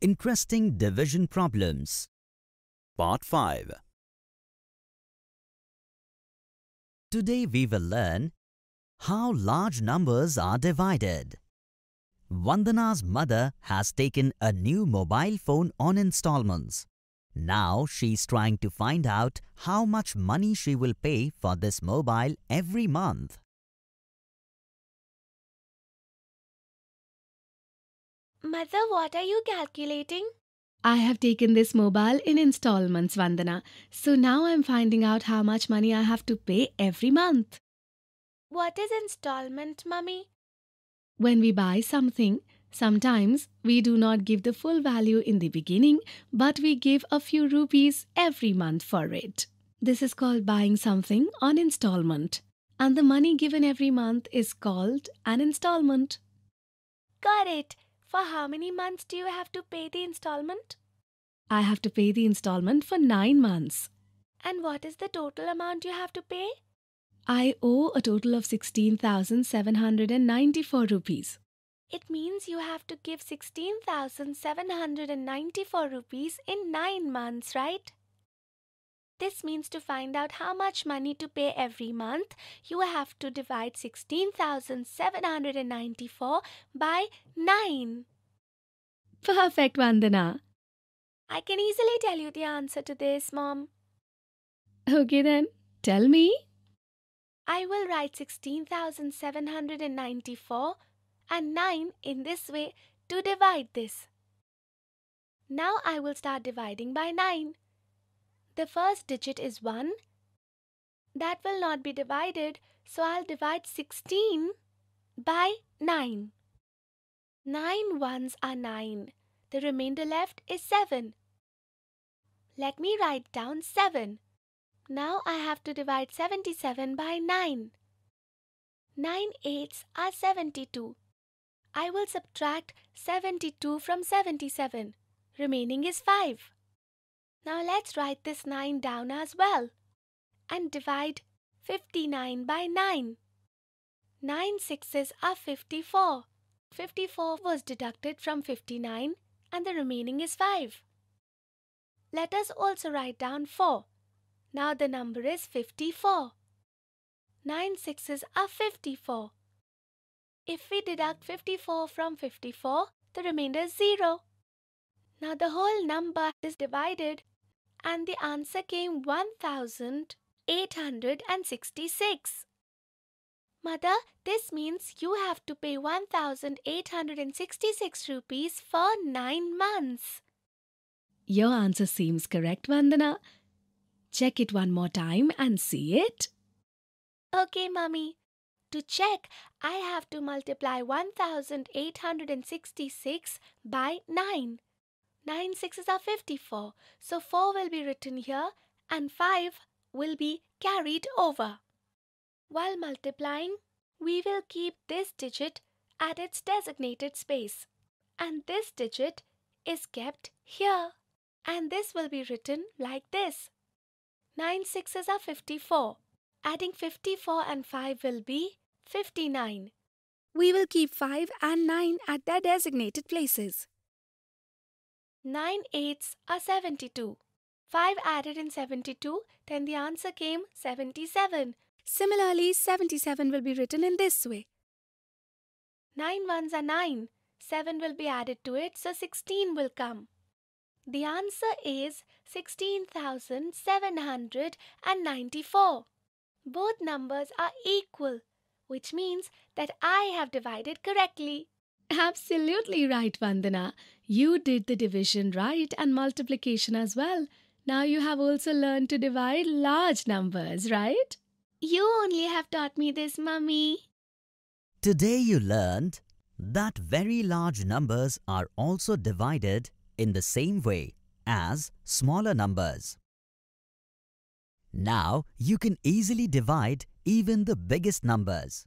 Interesting Division Problems Part 5 Today we will learn how large numbers are divided. Vandana's mother has taken a new mobile phone on installments. Now she's trying to find out how much money she will pay for this mobile every month. Mother, what are you calculating? I have taken this mobile in installments, Vandana. So now I'm finding out how much money I have to pay every month. What is installment, Mummy? When we buy something, sometimes we do not give the full value in the beginning, but we give a few rupees every month for it. This is called buying something on installment. And the money given every month is called an installment. Got it. For how many months do you have to pay the installment? I have to pay the installment for nine months. And what is the total amount you have to pay? I owe a total of 16,794 rupees. It means you have to give 16,794 rupees in 9 months, right? This means to find out how much money to pay every month, you have to divide 16,794 by 9. Perfect, Vandana. I can easily tell you the answer to this, Mom. Okay, then. Tell me. I will write 16,794 and 9 in this way to divide this. Now I will start dividing by 9. The first digit is 1. That will not be divided, so I'll divide 16 by 9. 9 ones are 9. The remainder left is 7. Let me write down 7. Now I have to divide 77 by 9. 9 eighths are 72. I will subtract 72 from 77. Remaining is 5. Now let's write this 9 down as well and divide 59 by 9. 9 sixes are 54. 54 was deducted from 59 and the remaining is 5. Let us also write down 4. Now the number is 54. 9 sixes are 54. If we deduct 54 from 54, the remainder is 0. Now the whole number is divided and the answer came 1866. Mother, this means you have to pay 1866 rupees for 9 months. Your answer seems correct, Vandana. Check it one more time and see it. Okay, Mummy. To check, I have to multiply 1866 by 9. 9 sixes are 54, so 4 will be written here and 5 will be carried over. While multiplying, we will keep this digit at its designated space and this digit is kept here and this will be written like this. 9 sixes are 54. Adding 54 and 5 will be 59. We will keep 5 and 9 at their designated places. 9 eighths are 72. 5 added in 72, then the answer came 77. Similarly, 77 will be written in this way. 9 ones are 9. 7 will be added to it, so 16 will come. The answer is 16,794. Both numbers are equal, which means that I have divided correctly. Absolutely right, Vandana. You did the division right and multiplication as well. Now you have also learned to divide large numbers, right? You only have taught me this, mummy. Today you learned that very large numbers are also divided in the same way as smaller numbers. Now you can easily divide even the biggest numbers.